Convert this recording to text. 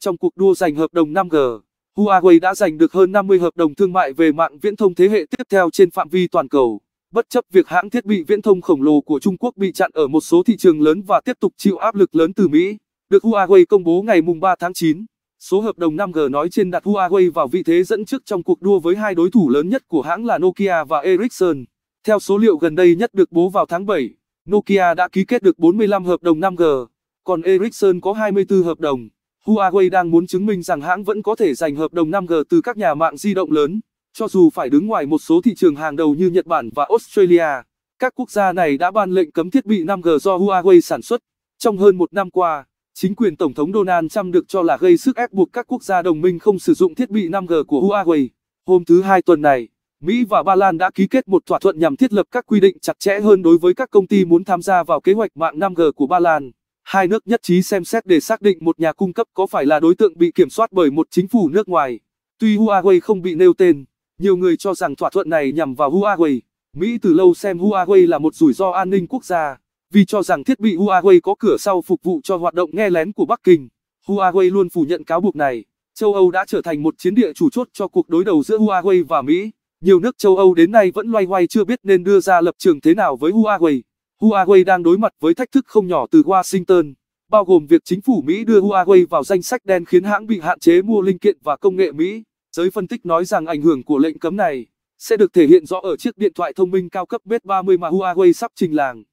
trong cuộc đua giành hợp đồng 5G. Huawei đã giành được hơn 50 hợp đồng thương mại về mạng viễn thông thế hệ tiếp theo trên phạm vi toàn cầu. Bất chấp việc hãng thiết bị viễn thông khổng lồ của Trung Quốc bị chặn ở một số thị trường lớn và tiếp tục chịu áp lực lớn từ Mỹ, được Huawei công bố ngày 3 tháng 9, số hợp đồng 5G nói trên đặt Huawei vào vị thế dẫn trước trong cuộc đua với hai đối thủ lớn nhất của hãng là Nokia và Ericsson. Theo số liệu gần đây nhất được bố vào tháng 7, Nokia đã ký kết được 45 hợp đồng 5G, còn Ericsson có 24 hợp đồng. Huawei đang muốn chứng minh rằng hãng vẫn có thể giành hợp đồng 5G từ các nhà mạng di động lớn, cho dù phải đứng ngoài một số thị trường hàng đầu như Nhật Bản và Australia. Các quốc gia này đã ban lệnh cấm thiết bị 5G do Huawei sản xuất. Trong hơn một năm qua, chính quyền Tổng thống Donald Trump được cho là gây sức ép buộc các quốc gia đồng minh không sử dụng thiết bị 5G của Huawei. Hôm thứ Hai tuần này, Mỹ và Ba Lan đã ký kết một thỏa thuận nhằm thiết lập các quy định chặt chẽ hơn đối với các công ty muốn tham gia vào kế hoạch mạng 5G của Ba Lan hai nước nhất trí xem xét để xác định một nhà cung cấp có phải là đối tượng bị kiểm soát bởi một chính phủ nước ngoài. Tuy Huawei không bị nêu tên, nhiều người cho rằng thỏa thuận này nhằm vào Huawei. Mỹ từ lâu xem Huawei là một rủi ro an ninh quốc gia, vì cho rằng thiết bị Huawei có cửa sau phục vụ cho hoạt động nghe lén của Bắc Kinh. Huawei luôn phủ nhận cáo buộc này. Châu Âu đã trở thành một chiến địa chủ chốt cho cuộc đối đầu giữa Huawei và Mỹ. Nhiều nước châu Âu đến nay vẫn loay hoay chưa biết nên đưa ra lập trường thế nào với Huawei. Huawei đang đối mặt với thách thức không nhỏ từ Washington, bao gồm việc chính phủ Mỹ đưa Huawei vào danh sách đen khiến hãng bị hạn chế mua linh kiện và công nghệ Mỹ. Giới phân tích nói rằng ảnh hưởng của lệnh cấm này sẽ được thể hiện rõ ở chiếc điện thoại thông minh cao cấp Mate 30 mà Huawei sắp trình làng.